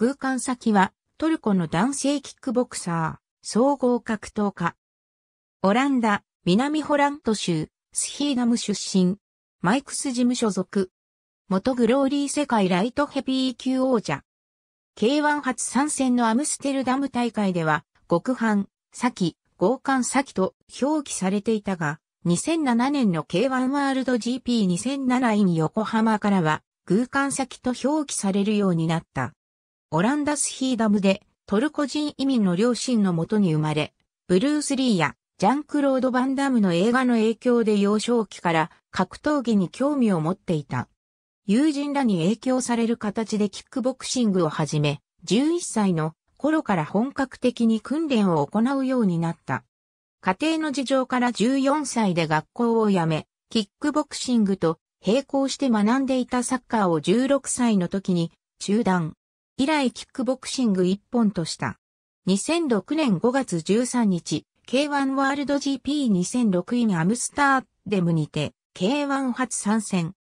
空間先は、トルコの男性キックボクサー、総合格闘家。オランダ、南ホラント州、スヒーダム出身。マイクス事務所属。元グローリー世界ライトヘビー級王者。K1 初参戦のアムステルダム大会では、極半、先、強姦先と表記されていたが、2007年の K1 ワールド GP2007 in 横浜からは、空間先と表記されるようになった。オランダスヒーダムでトルコ人移民の両親のもとに生まれ、ブルース・リーやジャンクロード・バンダムの映画の影響で幼少期から格闘技に興味を持っていた。友人らに影響される形でキックボクシングを始め、11歳の頃から本格的に訓練を行うようになった。家庭の事情から14歳で学校を辞め、キックボクシングと並行して学んでいたサッカーを16歳の時に中断。以来キックボクシング一本とした。2006年5月13日、K1 ワールド GP2006 インアムスターデムにて、K1 初参戦。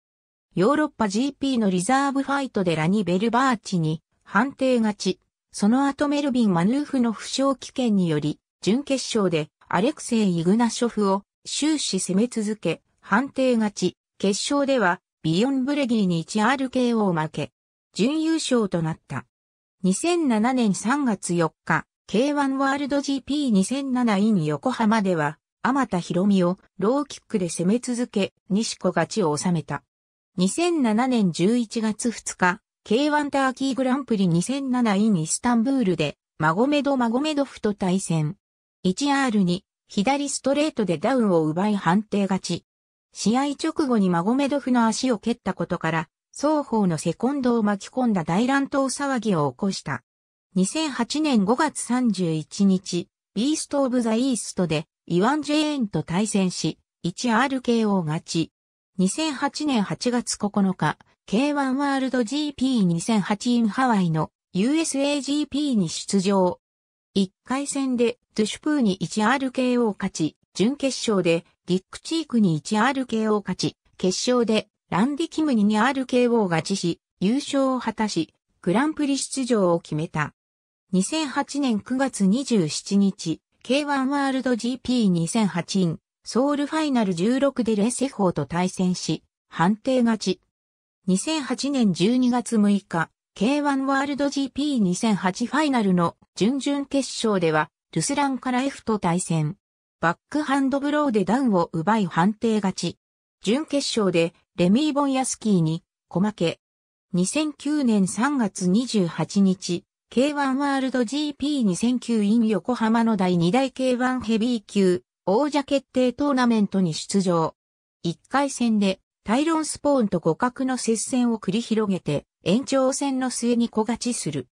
ヨーロッパ GP のリザーブファイトでラニ・ベルバーチに判定勝ち。その後メルビン・マヌーフの負傷危険により、準決勝でアレクセイ・イグナショフを終始攻め続け、判定勝ち。決勝ではビヨン・ブレギーに 1RKO 負け、準優勝となった。2007年3月4日、K1 ワールド GP2007 in 横浜では、天田博美をローキックで攻め続け、西子勝ちを収めた。2007年11月2日、K1 ターキーグランプリ2007 in イスタンブールで、マゴメド・マゴメドフと対戦。1R に、左ストレートでダウンを奪い判定勝ち。試合直後にマゴメドフの足を蹴ったことから、双方のセコンドを巻き込んだ大乱闘騒ぎを起こした。2008年5月31日、ビースト・オブ・ザ・イーストで、イワン・ジェーンと対戦し、1RKO 勝ち。2008年8月9日、K1 ワールド GP2008 インハワイの USAGP に出場。1回戦でトゥシュプーに 1RKO 勝ち、準決勝でディックチークに 1RKO 勝ち、決勝でランディ・キムニに RKO がちし、優勝を果たし、グランプリ出場を決めた。2008年9月27日、K1 ワールド GP2008 イン、ソウルファイナル16でレセホーと対戦し、判定勝ち。2008年12月6日、K1 ワールド GP2008 ファイナルの準々決勝では、ルスランから F と対戦。バックハンドブローでダウンを奪い判定勝ち。準決勝でレミー・ボンヤスキーに、小負け。2009年3月28日、K1 ワールド GP2009 イン横浜の第2大 K1 ヘビー級王者決定トーナメントに出場。1回戦でタイロンスポーンと互角の接戦を繰り広げて延長戦の末に小勝ちする。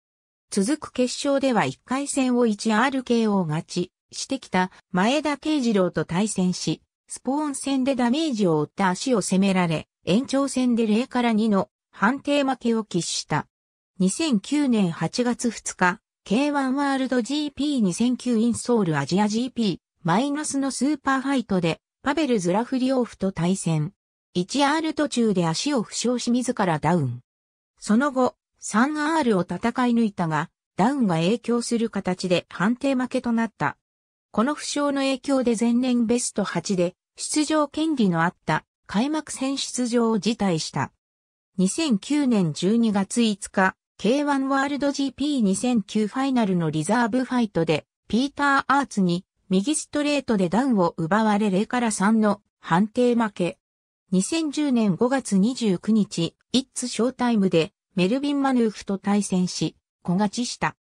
続く決勝では1回戦を 1RKO 勝ちしてきた前田慶次郎と対戦し、スポーン戦でダメージを負った足を攻められ、延長戦で0から2の判定負けを喫した。2009年8月2日、K1 ワールド GP2009 インソールアジア GP マイナスのスーパーファイトでパベル・ズラフリオフと対戦。1R 途中で足を負傷し自らダウン。その後、3R を戦い抜いたが、ダウンが影響する形で判定負けとなった。この負傷の影響で前年ベスト8で出場権利のあった開幕戦出場を辞退した。2009年12月5日、K1 ワールド GP2009 ファイナルのリザーブファイトで、ピーター・アーツに右ストレートでダウンを奪われ0から3の判定負け。2010年5月29日、イッツショータイムでメルビン・マヌーフと対戦し、小勝ちした。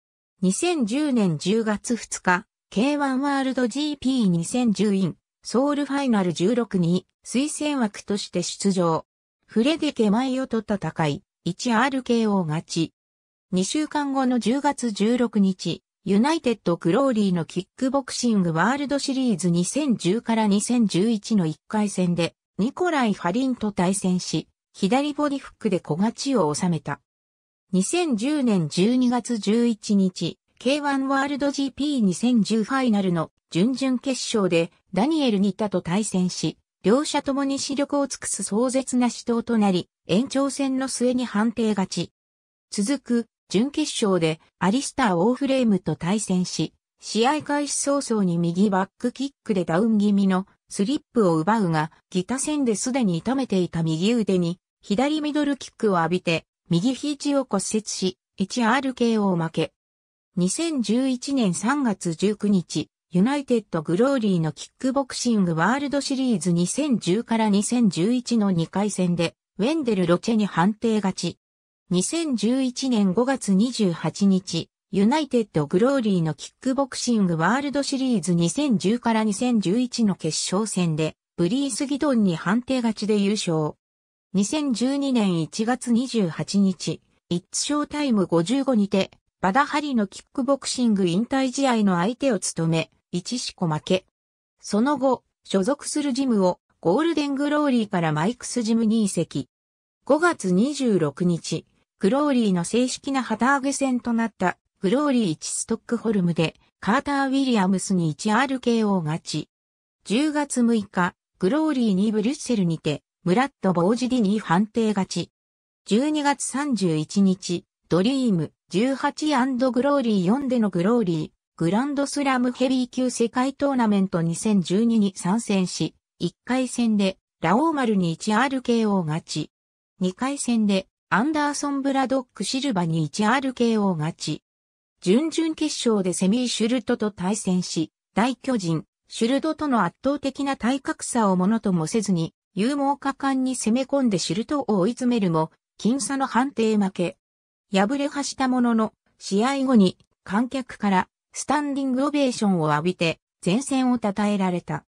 2010年10月2日、K1 ワールド GP2010 イン、ソウルファイナル16に推薦枠として出場。フレデケマイった高い、1RKO 勝ち。2週間後の10月16日、ユナイテッド・クローリーのキックボクシングワールドシリーズ2010から2011の1回戦で、ニコライ・ハリンと対戦し、左ボディフックで小勝ちを収めた。2010年12月11日、K1 ワールド GP2010 ファイナルの準々決勝でダニエル・ニタと対戦し、両者ともに死力を尽くす壮絶な死闘となり、延長戦の末に判定勝ち。続く、準決勝でアリスター・オーフレームと対戦し、試合開始早々に右バックキックでダウン気味のスリップを奪うが、ギタ戦ですでに痛めていた右腕に、左ミドルキックを浴びて、右肘を骨折し、HRK を負け。2011年3月19日、ユナイテッドグローリーのキックボクシングワールドシリーズ2010から2011の2回戦で、ウェンデル・ロチェに判定勝ち。2011年5月28日、ユナイテッドグローリーのキックボクシングワールドシリーズ2010から2011の決勝戦で、ブリース・ギドンに判定勝ちで優勝。2012年1月28日、イッツショータイム55にて、バダハリのキックボクシング引退試合の相手を務め、一四個負け。その後、所属するジムをゴールデングローリーからマイクスジムに移籍。5月26日、グローリーの正式な旗揚げ戦となったグローリー1ストックホルムでカーター・ウィリアムスに 1RKO 勝ち。10月6日、グローリー2ブリュッセルにてムラッド・ボージディに判定勝ち。12月31日、ドリーム 18& グローリー4でのグローリーグランドスラムヘビー級世界トーナメント2012に参戦し、1回戦でラオーマルに 1RKO 勝ち。2回戦でアンダーソン・ブラドック・シルバに 1RKO 勝ち。準々決勝でセミー・シュルトと対戦し、大巨人、シュルトとの圧倒的な体格差をものともせずに、勇猛果敢に攻め込んでシュルトを追い詰めるも、僅差の判定負け。敗れはしたものの、試合後に観客からスタンディングオベーションを浴びて、前線を称えられた。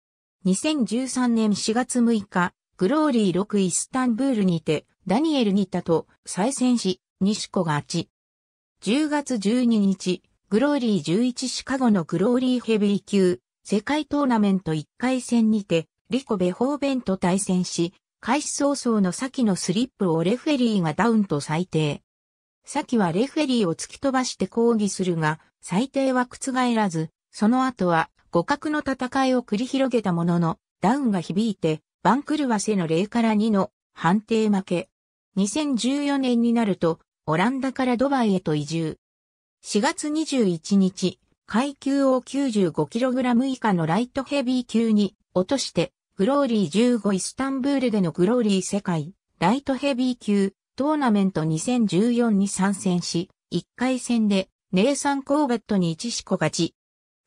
2013年4月6日、グローリー6イスタンブールにて、ダニエル・ニタと再戦し、西子が勝ち。10月12日、グローリー11シカゴのグローリーヘビー級、世界トーナメント1回戦にて、リコ・ベホーベンと対戦し、開始早々の先のスリップをレフェリーがダウンと裁定。サキはレフェリーを突き飛ばして抗議するが、裁定は覆らず、その後は互角の戦いを繰り広げたものの、ダウンが響いて、番狂わせの0から2の判定負け。2014年になると、オランダからドバイへと移住。4月21日、階級を 95kg 以下のライトヘビー級に落として、グローリー15イスタンブールでのグローリー世界、ライトヘビー級、トーナメント2014に参戦し、1回戦でネイサン・コーベットに1しこ勝ち。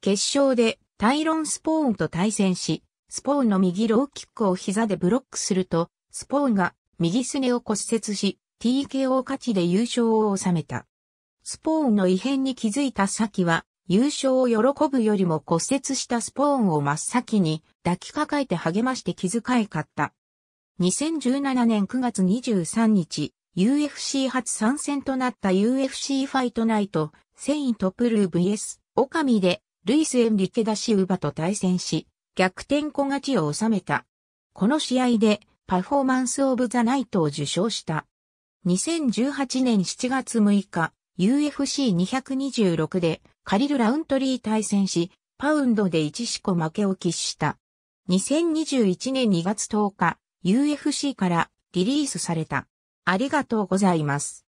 決勝でタイロン・スポーンと対戦し、スポーンの右ローキックを膝でブロックすると、スポーンが右すねを骨折し、TKO 勝ちで優勝を収めた。スポーンの異変に気づいた先は、優勝を喜ぶよりも骨折したスポーンを真っ先に抱きかかえて励まして気遣いかった。2017年9月23日、UFC 初参戦となった UFC ファイトナイト、セイントプルー VS、オカミで、ルイス・エンリケダ・シウバと対戦し、逆転小勝ちを収めた。この試合で、パフォーマンス・オブ・ザ・ナイトを受賞した。2018年7月6日、UFC226 で、カリル・ラウントリー対戦し、パウンドで1四個負けを喫した。2021年2月10日、UFC からリリースされた。ありがとうございます。